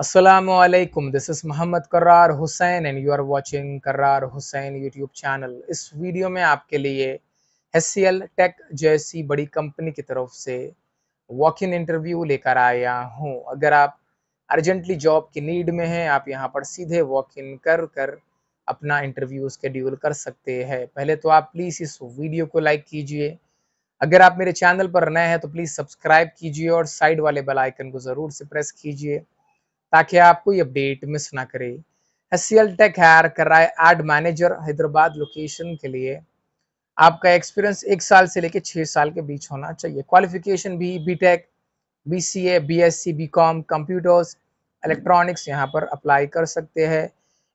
असलकुम This is Muhammad करार Hussain and you are watching Karrar Hussain YouTube channel. इस video में आपके लिए HCL Tech जैसी बड़ी कंपनी की तरफ से वॉक इन इंटरव्यू लेकर आया हूँ अगर आप अर्जेंटली जॉब की नीड में हैं आप यहाँ पर सीधे वॉक इन कर कर अपना इंटरव्यू स्केड्यूल कर सकते हैं पहले तो आप प्लीज़ इस वीडियो को लाइक कीजिए अगर आप मेरे चैनल पर नए हैं तो प्लीज़ सब्सक्राइब कीजिए और साइड वाले बेल आइकन को ज़रूर से प्रेस कीजिए ताकि आप कोई अपडेट मिस ना करे S C L tech hire कर रहा है एड मैनेजर हैदराबाद लोकेशन के लिए आपका एक्सपीरियंस एक साल से लेकर छः साल के बीच होना चाहिए क्वालिफिकेशन भी B tech B C A B S C B com computers electronics यहाँ पर अप्लाई कर सकते हैं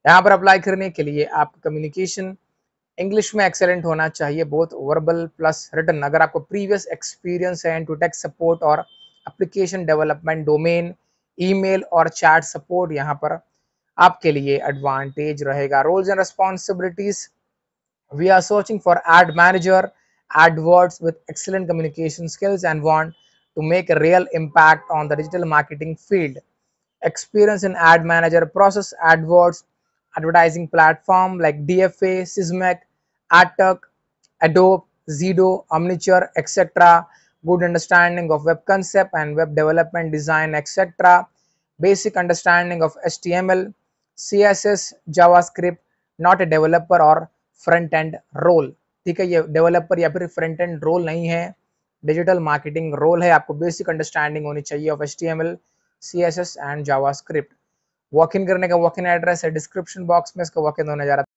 यहाँ पर अप्लाई करने के लिए आपका कम्युनिकेशन इंग्लिश में एक्सेलेंट होना चाहिए बोथ वर्बल प्लस रिटर्न अगर आपको प्रीवियस एक्सपीरियंस है एंड टू टेक सपोर्ट और एप्लीकेशन डेवलपमेंट डोमेन ईमेल और चैट सपोर्ट यहाँ पर आपके लिए एडवांटेज रहेगा roles and responsibilities we are searching for ad manager AdWords with excellent communication skills and want to make real impact on the digital marketing field experience in ad manager process AdWords advertising platform like D F A एटक Adobe जीडो अमनीचर etcetera good understanding of web concept and web development design etc basic understanding of html css javascript not a developer or front end role ठीक है ये developer या फिर front end role नहीं है डिजिटल मार्केटिंग रोल है आपको basic understanding होनी चाहिए of H T M L C S S and JavaScript walk in करने का वॉक इन एड्रेस है डिस्क्रिप्शन बॉक्स में इसका वॉक इन होने जा रहा है